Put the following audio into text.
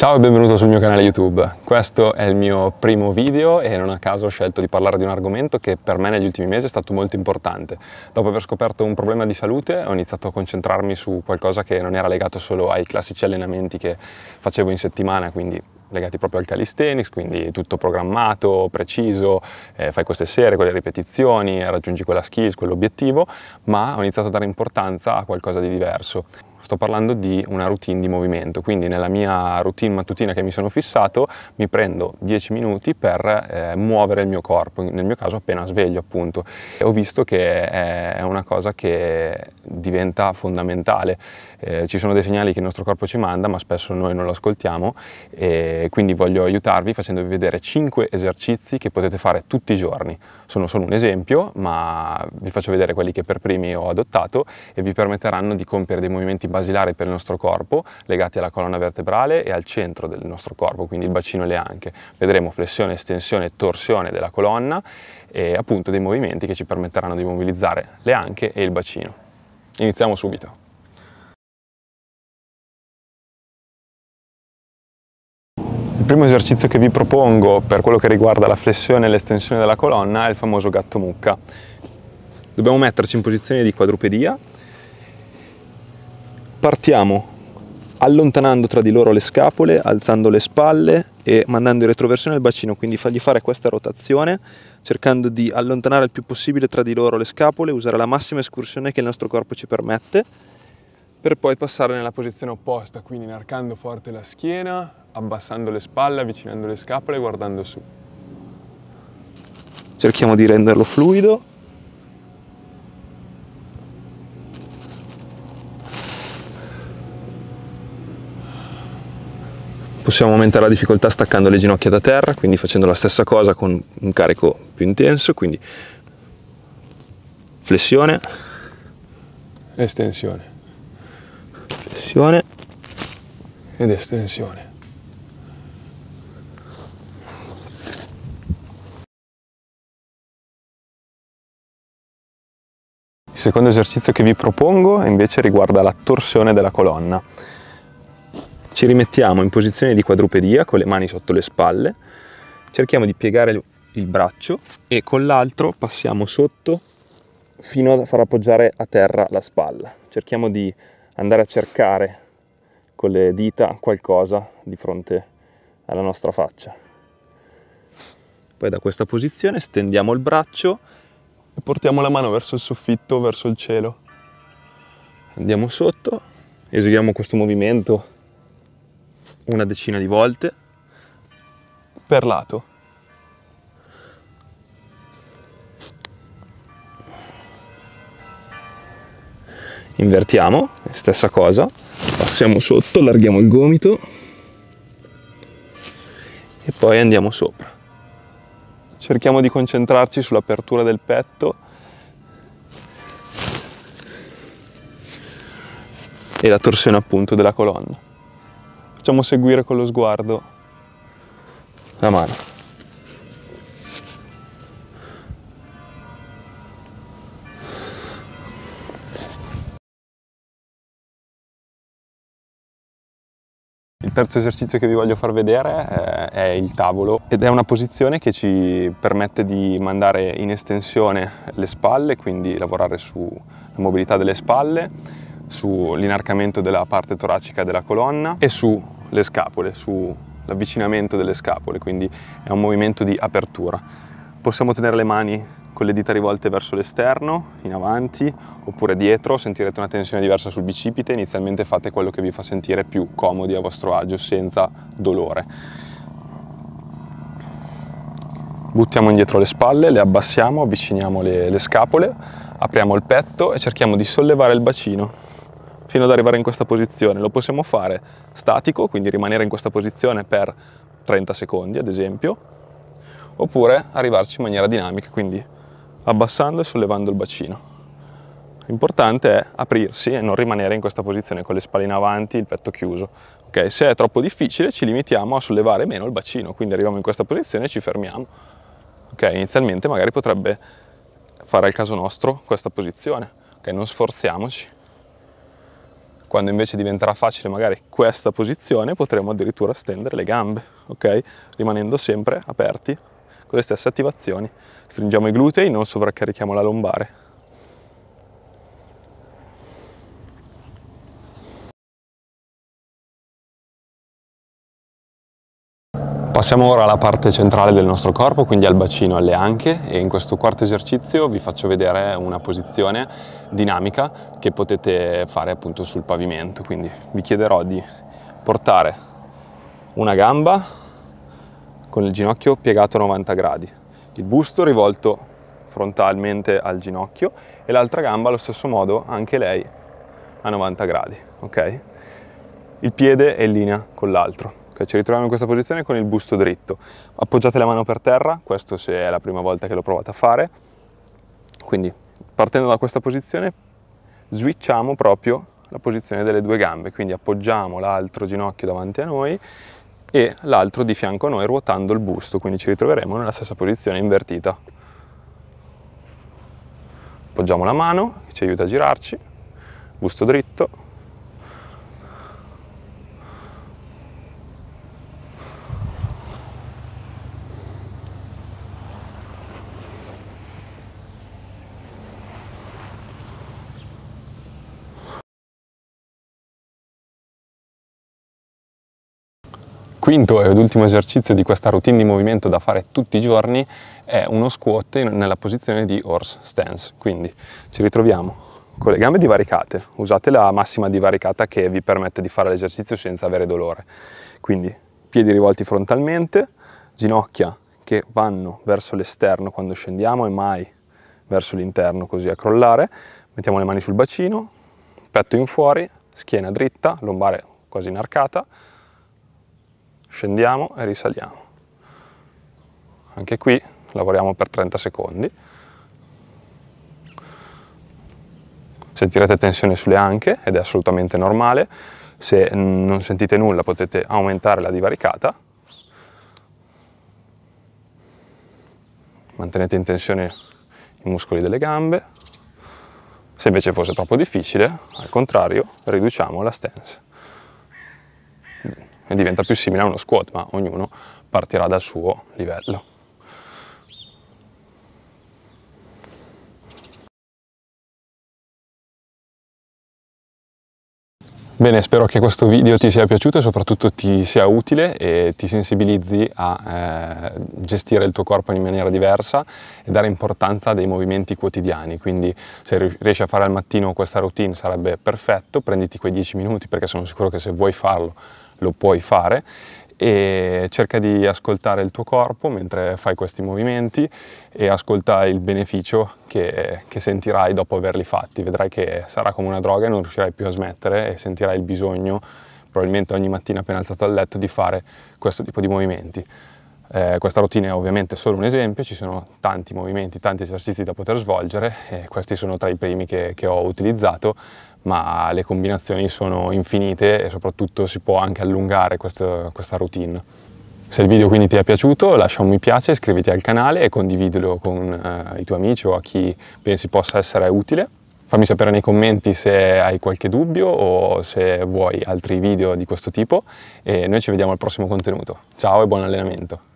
Ciao e benvenuto sul mio canale YouTube. Questo è il mio primo video e non a caso ho scelto di parlare di un argomento che per me negli ultimi mesi è stato molto importante. Dopo aver scoperto un problema di salute ho iniziato a concentrarmi su qualcosa che non era legato solo ai classici allenamenti che facevo in settimana, quindi legati proprio al calisthenics, quindi tutto programmato, preciso, eh, fai queste serie, quelle ripetizioni, raggiungi quella skills, quell'obiettivo, ma ho iniziato a dare importanza a qualcosa di diverso sto parlando di una routine di movimento, quindi nella mia routine mattutina che mi sono fissato mi prendo 10 minuti per eh, muovere il mio corpo, nel mio caso appena sveglio appunto. E ho visto che è una cosa che diventa fondamentale, eh, ci sono dei segnali che il nostro corpo ci manda ma spesso noi non lo ascoltiamo e quindi voglio aiutarvi facendovi vedere 5 esercizi che potete fare tutti i giorni. Sono solo un esempio ma vi faccio vedere quelli che per primi ho adottato e vi permetteranno di compiere dei movimenti basati basilari per il nostro corpo, legati alla colonna vertebrale e al centro del nostro corpo, quindi il bacino e le anche. Vedremo flessione, estensione e torsione della colonna e appunto dei movimenti che ci permetteranno di mobilizzare le anche e il bacino. Iniziamo subito. Il primo esercizio che vi propongo per quello che riguarda la flessione e l'estensione della colonna è il famoso gatto mucca. Dobbiamo metterci in posizione di quadrupedia Partiamo allontanando tra di loro le scapole, alzando le spalle e mandando in retroversione il bacino, quindi fargli fare questa rotazione cercando di allontanare il più possibile tra di loro le scapole, usare la massima escursione che il nostro corpo ci permette per poi passare nella posizione opposta, quindi inarcando forte la schiena, abbassando le spalle, avvicinando le scapole e guardando su. Cerchiamo di renderlo fluido Possiamo aumentare la difficoltà staccando le ginocchia da terra, quindi facendo la stessa cosa con un carico più intenso, quindi flessione, estensione, flessione ed estensione. Il secondo esercizio che vi propongo invece riguarda la torsione della colonna. Ci rimettiamo in posizione di quadrupedia con le mani sotto le spalle, cerchiamo di piegare il braccio e con l'altro passiamo sotto fino a far appoggiare a terra la spalla. Cerchiamo di andare a cercare con le dita qualcosa di fronte alla nostra faccia. Poi da questa posizione stendiamo il braccio e portiamo la mano verso il soffitto, verso il cielo. Andiamo sotto, eseguiamo questo movimento una decina di volte per lato. Invertiamo, stessa cosa, passiamo sotto, allarghiamo il gomito e poi andiamo sopra. Cerchiamo di concentrarci sull'apertura del petto e la torsione appunto della colonna facciamo seguire con lo sguardo. La mano. Il terzo esercizio che vi voglio far vedere eh, è il tavolo ed è una posizione che ci permette di mandare in estensione le spalle, quindi lavorare sulla mobilità delle spalle, sull'inarcamento della parte toracica della colonna e su le scapole, sull'avvicinamento delle scapole, quindi è un movimento di apertura. Possiamo tenere le mani con le dita rivolte verso l'esterno, in avanti, oppure dietro, sentirete una tensione diversa sul bicipite, inizialmente fate quello che vi fa sentire più comodi a vostro agio, senza dolore. Buttiamo indietro le spalle, le abbassiamo, avviciniamo le, le scapole, apriamo il petto e cerchiamo di sollevare il bacino fino ad arrivare in questa posizione. Lo possiamo fare statico, quindi rimanere in questa posizione per 30 secondi ad esempio, oppure arrivarci in maniera dinamica, quindi abbassando e sollevando il bacino. L'importante è aprirsi e non rimanere in questa posizione con le spalle in avanti, il petto chiuso. Okay? Se è troppo difficile ci limitiamo a sollevare meno il bacino, quindi arriviamo in questa posizione e ci fermiamo. Okay? Inizialmente magari potrebbe fare al caso nostro questa posizione, okay? non sforziamoci quando invece diventerà facile magari questa posizione potremo addirittura stendere le gambe, ok? Rimanendo sempre aperti con le stesse attivazioni. Stringiamo i glutei, non sovraccarichiamo la lombare. Passiamo ora alla parte centrale del nostro corpo, quindi al bacino, alle anche e in questo quarto esercizio vi faccio vedere una posizione dinamica che potete fare appunto sul pavimento. Quindi vi chiederò di portare una gamba con il ginocchio piegato a 90 gradi, il busto rivolto frontalmente al ginocchio e l'altra gamba allo stesso modo anche lei a 90 gradi, ok? Il piede è in linea con l'altro. Okay, ci ritroviamo in questa posizione con il busto dritto. Appoggiate la mano per terra, questo se è la prima volta che l'ho provate a fare. Quindi partendo da questa posizione switchiamo proprio la posizione delle due gambe, quindi appoggiamo l'altro ginocchio davanti a noi e l'altro di fianco a noi ruotando il busto, quindi ci ritroveremo nella stessa posizione invertita. Appoggiamo la mano che ci aiuta a girarci, busto dritto, quinto ed ultimo esercizio di questa routine di movimento da fare tutti i giorni è uno squat nella posizione di horse stance. Quindi ci ritroviamo con le gambe divaricate, usate la massima divaricata che vi permette di fare l'esercizio senza avere dolore. Quindi piedi rivolti frontalmente, ginocchia che vanno verso l'esterno quando scendiamo e mai verso l'interno così a crollare. Mettiamo le mani sul bacino, petto in fuori, schiena dritta, lombare quasi inarcata, scendiamo e risaliamo. Anche qui lavoriamo per 30 secondi. Sentirete tensione sulle anche ed è assolutamente normale. Se non sentite nulla potete aumentare la divaricata. Mantenete in tensione i muscoli delle gambe. Se invece fosse troppo difficile, al contrario, riduciamo la stance e diventa più simile a uno squat, ma ognuno partirà dal suo livello. Bene, spero che questo video ti sia piaciuto e soprattutto ti sia utile e ti sensibilizzi a eh, gestire il tuo corpo in maniera diversa e dare importanza dei movimenti quotidiani. Quindi se riesci a fare al mattino questa routine sarebbe perfetto, prenditi quei 10 minuti perché sono sicuro che se vuoi farlo lo puoi fare e cerca di ascoltare il tuo corpo mentre fai questi movimenti e ascolta il beneficio che, che, sentirai dopo averli fatti. Vedrai che sarà come una droga e non riuscirai più a smettere e sentirai il bisogno, probabilmente ogni mattina appena alzato dal letto, di fare questo tipo di movimenti. Eh, questa routine è ovviamente solo un esempio, ci sono tanti movimenti, tanti esercizi da poter svolgere e questi sono tra i primi che, che ho utilizzato ma le combinazioni sono infinite e soprattutto si può anche allungare questo, questa routine. Se il video quindi ti è piaciuto lascia un mi piace, iscriviti al canale e condividilo con eh, i tuoi amici o a chi pensi possa essere utile. Fammi sapere nei commenti se hai qualche dubbio o se vuoi altri video di questo tipo e noi ci vediamo al prossimo contenuto. Ciao e buon allenamento!